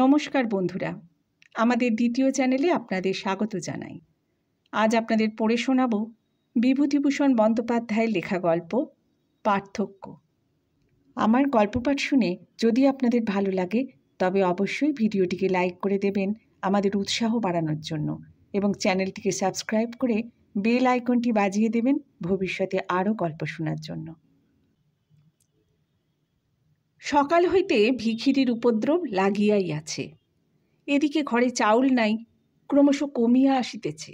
নমস্কার বন্ধুরা আমাদের দ্বিতীয় চ্যানেলে আপনাদের স্বাগত জানাই আজ আপনাদের পড়ে শোনাব বিভূতিভূষণ বন্দ্যোপাধ্যায়ের লেখা গল্প পার্থক্য আমার গল্প পাঠ শুনে যদি আপনাদের ভালো লাগে তবে অবশ্যই ভিডিওটিকে লাইক করে দেবেন আমাদের উৎসাহ বাড়ানোর জন্য এবং চ্যানেলটিকে সাবস্ক্রাইব করে বেল আইকনটি বাজিয়ে দেবেন ভবিষ্যতে আরও গল্প শোনার জন্য সকাল হইতে ভিখিরির উপদ্রব লাগিয়াই আছে এদিকে ঘরে চাউল নাই ক্রমশ কমিয়া আসিতেছে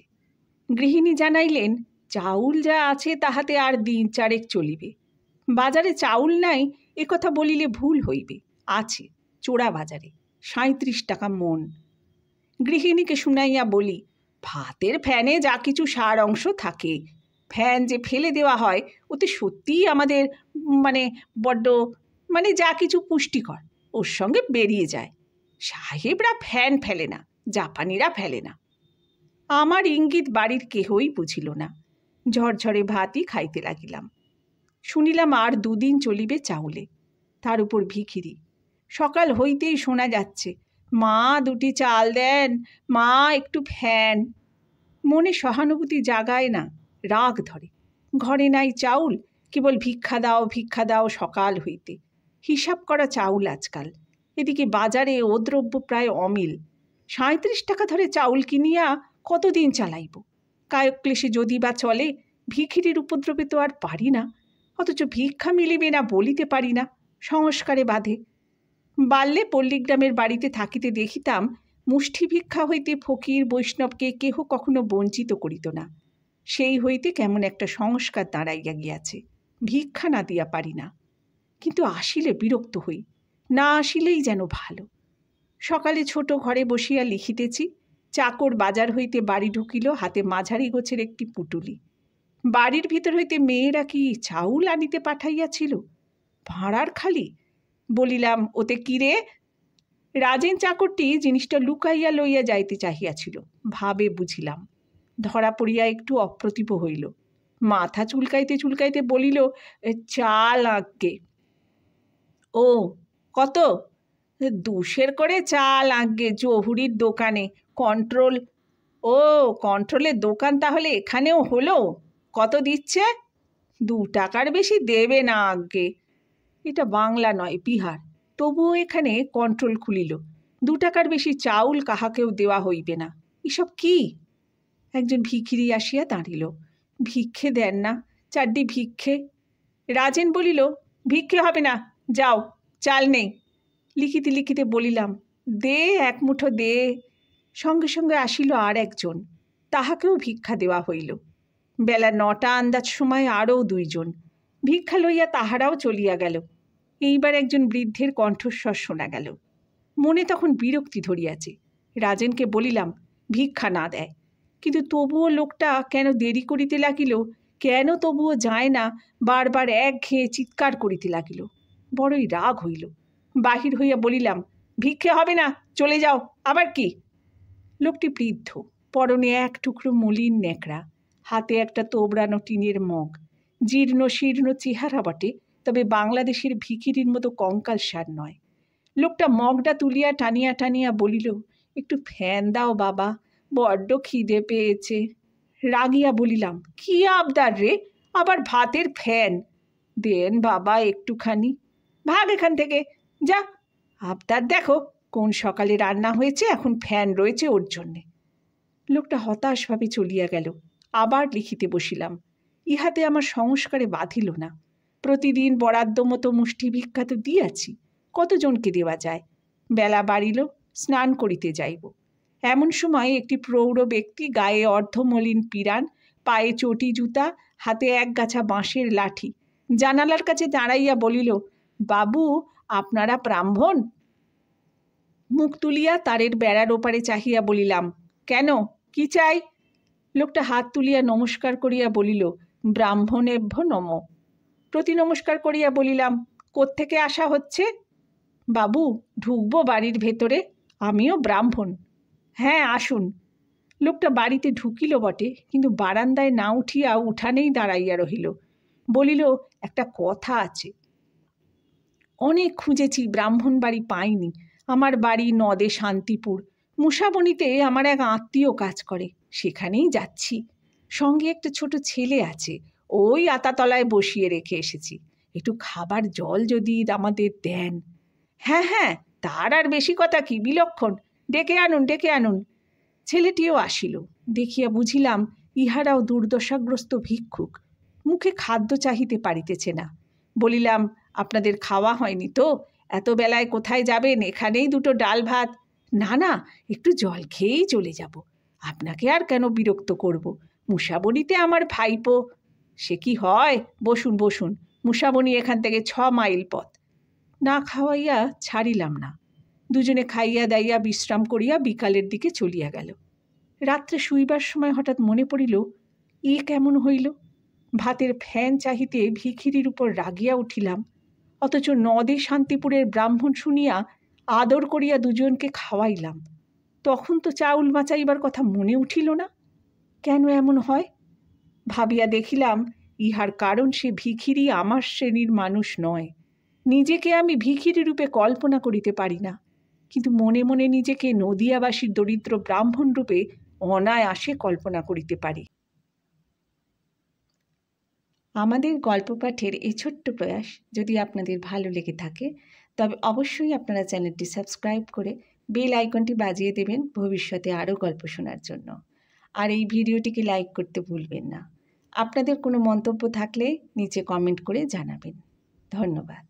গৃহিণী জানাইলেন চাউল যা আছে তাহাতে আর দিন চারেক চলিবে বাজারে চাউল নাই একথা বলিলে ভুল হইবে আছে চোরা বাজারে সাঁত্রিশ টাকা মন গৃহিণীকে শুনাইয়া বলি ভাতের ফ্যানে যা কিছু সার অংশ থাকে ফ্যান যে ফেলে দেওয়া হয় ওতে সত্যিই আমাদের মানে বড্ড মানে যা কিছু পুষ্টিকর ওর সঙ্গে বেরিয়ে যায় সাহেবরা ফ্যান ফেলে না জাপানিরা ফেলে না আমার ইঙ্গিত বাড়ির কেহই বুঝিল না ঝরঝরে ভাতই খাইতে লাগিলাম শুনিলাম আর দুদিন চলিবে চাউলে তার উপর ভিখিরি সকাল হইতেই শোনা যাচ্ছে মা দুটি চাল দেন মা একটু ফ্যান মনে সহানুভূতি জাগায় না রাগ ধরে ঘরে নাই চাউল কেবল ভিক্ষা দাও ভিক্ষা দাও সকাল হইতে হিসাব করা চাউল আজকাল এদিকে বাজারে ও দ্রব্য প্রায় অমিল সাঁত্রিশ টাকা ধরে চাউল কিনিয়া কতদিন চালাইব কায়ক্লেশে যদি বা চলে ভিখিরির উপদ্রবে তো আর পারি না অথচ ভিক্ষা মিলিবে না বলিতে পারি না সংস্কারে বাধে বাল্যে পল্লীগ্রামের বাড়িতে থাকিতে দেখিতাম মুষ্ঠি ভিক্ষা হইতে ফকির বৈষ্ণবকে কেহ কখনো বঞ্চিত করিত না সেই হইতে কেমন একটা সংস্কার দাঁড়াইয়া গিয়াছে ভিক্ষা না দিয়া পারি না কিন্তু আসিলে বিরক্ত হই না আসিলেই যেন ভালো সকালে ছোট ঘরে বসিয়া লিখিতেছি চাকর বাজার হইতে বাড়ি ঢুকিল হাতে মাঝারি গোছের একটি পুটুলি বাড়ির ভিতর হইতে মেয়েরা কি চাউল আনিতে পাঠাইয়াছিল ভাঁড়ার খালি বলিলাম ওতে কিরে রাজেন চাকরটি জিনিসটা লুকাইয়া লইয়া যাইতে চাহিয়াছিল ভাবে বুঝিলাম ধরা পড়িয়া একটু অপ্রতিভ হইল মাথা চুলকাইতে চুলকাইতে বলিল চাল আঁককে ও কত দুশের করে চাল আগে জহুরির দোকানে কন্ট্রোল ও কন্ট্রোলের দোকান তাহলে এখানেও হলো কত দিচ্ছে দু টাকার বেশি দেবে না আগে এটা বাংলা নয় বিহার তবুও এখানে কন্ট্রোল খুলিল দু টাকার বেশি চাউল কাহাকেও দেওয়া হইবে না এসব কি একজন ভিখিরি আসিয়া দাঁড়িল ভিক্ষে দেন না চারটি ভিক্ষে রাজেন বলিল ভিক্ষে হবে না যাও চাল নেই লিখিতে লিখিতে বলিলাম দে এক মুঠো দে সঙ্গে সঙ্গে আসিল আর একজন তাহাকেও ভিক্ষা দেওয়া হইল বেলা নটা আন্দাজ সময় আরও দুইজন ভিক্ষা লইয়া তাহারাও চলিয়া গেল এইবার একজন বৃদ্ধের কণ্ঠস্বর শোনা গেল মনে তখন বিরক্তি ধরিয়াছে রাজেনকে বলিলাম ভিক্ষা না দেয় কিন্তু তবুও লোকটা কেন দেরি করিতে লাগিল কেন তবুও যায় না বারবার এক ঘেয়ে চিৎকার করিতে লাগিল বড়ই রাগ হইল বাহির হইয়া বলিলাম ভিক্ষে হবে না চলে যাও আবার কি লোকটি বৃদ্ধ পরনে এক টুকরো মলিন ন্যাকড়া হাতে একটা তোবড়ানো টিনের মগ জীর্ণ শীর্ণ চেহারা বটে তবে বাংলাদেশের ভিখিরির মতো কঙ্কাল সার নয় লোকটা মগটা তুলিয়া টানিয়া টানিয়া বলিল একটু ফ্যান দাও বাবা বড্ড খিদে পেয়েছে রাগিয়া বলিলাম কি আবদার রে আবার ভাতের ফ্যান দেন বাবা একটুখানি ভাগ এখান থেকে যা আবদার দেখো কোন সকালে রান্না হয়েছে এখন ফ্যান রয়েছে ওর জন্যে লোকটা হতাশভাবে চলিয়া গেল আবার লিখিতে বসিলাম ইহাতে আমার সংস্কারে বাঁধিল না প্রতিদিন বরাদ্দ মতো মুষ্টি ভিক্ষা তো দিয়াছি কতজনকে দেওয়া যায় বেলা বাড়িল স্নান করিতে যাইব এমন সময় একটি প্রৌঢ় ব্যক্তি গায়ে অর্ধমলিন পিরান পায়ে চটি জুতা হাতে এক গাছা বাঁশের লাঠি জানালার কাছে দাঁড়াইয়া বলিল বাবু আপনারা ব্রাহ্মণ মুখ তুলিয়া তারের বেড়ার ওপারে চাহিয়া বলিলাম কেন কি চাই লোকটা হাত তুলিয়া নমস্কার করিয়া বলিল ব্রাহ্মণেভ্য নম প্রতি নমস্কার করিয়া বলিলাম কোত্থেকে আসা হচ্ছে বাবু ঢুকবো বাড়ির ভেতরে আমিও ব্রাহ্মণ হ্যাঁ আসুন লোকটা বাড়িতে ঢুকিল বটে কিন্তু বারান্দায় না উঠিয়া উঠানেই দাঁড়াইয়া রহিল বলিল একটা কথা আছে অনেক খুঁজেছি ব্রাহ্মণ বাড়ি পাইনি আমার বাড়ি নদে শান্তিপুর মুসাবনিতে আমার এক আত্মীয় কাজ করে সেখানেই যাচ্ছি সঙ্গে একটা ছোট ছেলে আছে ওই আতাতলায় বসিয়ে রেখে এসেছি একটু খাবার জল যদি আমাদের দেন হ্যাঁ হ্যাঁ তার আর বেশি কথা কি বিলক্ষণ ডেকে আনুন ডেকে আনুন ছেলেটিও আসিল দেখিয়া বুঝিলাম ইহারাও দুর্দশাগ্রস্ত ভিক্ষুক মুখে খাদ্য চাহিতে পারিতেছে না বলিলাম আপনাদের খাওয়া হয়নি তো এত বেলায় কোথায় যাবেন এখানেই দুটো ডাল ভাত না না একটু জল খেয়েই চলে যাব আপনাকে আর কেন বিরক্ত করব মুসাবনিতে আমার ভাইপো সে কি হয় বসুন বসুন মুসাবনি এখান থেকে ছ মাইল পথ না খাওয়াইয়া ছাড়িলাম না দুজনে খাইয়া দাইয়া বিশ্রাম করিয়া বিকালের দিকে চলিয়া গেল রাত্রে শুইবার সময় হঠাৎ মনে পড়িল ই কেমন হইল ভাতের ফ্যান চাহিতে ভিখিরির উপর রাগিয়া উঠিলাম অথচ নদে শান্তিপুরের ব্রাহ্মণ শুনিয়া আদর করিয়া দুজনকে খাওয়াইলাম তখন তো চাউল বাঁচাইবার কথা মনে উঠিল না কেন এমন হয় ভাবিয়া দেখিলাম ইহার কারণ সে ভিখিরি আমার শ্রেণীর মানুষ নয় নিজেকে আমি ভিখিরি রূপে কল্পনা করিতে পারি না কিন্তু মনে মনে নিজেকে নদিয়াবাসীর দরিদ্র ব্রাহ্মণ রূপে অনায়াসে কল্পনা করিতে পারি আমাদের গল্প পাঠের এই ছোট্ট প্রয়াস যদি আপনাদের ভালো লেগে থাকে তবে অবশ্যই আপনারা চ্যানেলটি সাবস্ক্রাইব করে বেল আইকনটি বাজিয়ে দেবেন ভবিষ্যতে আরও গল্প শোনার জন্য আর এই ভিডিওটিকে লাইক করতে ভুলবেন না আপনাদের কোনো মন্তব্য থাকলে নিচে কমেন্ট করে জানাবেন ধন্যবাদ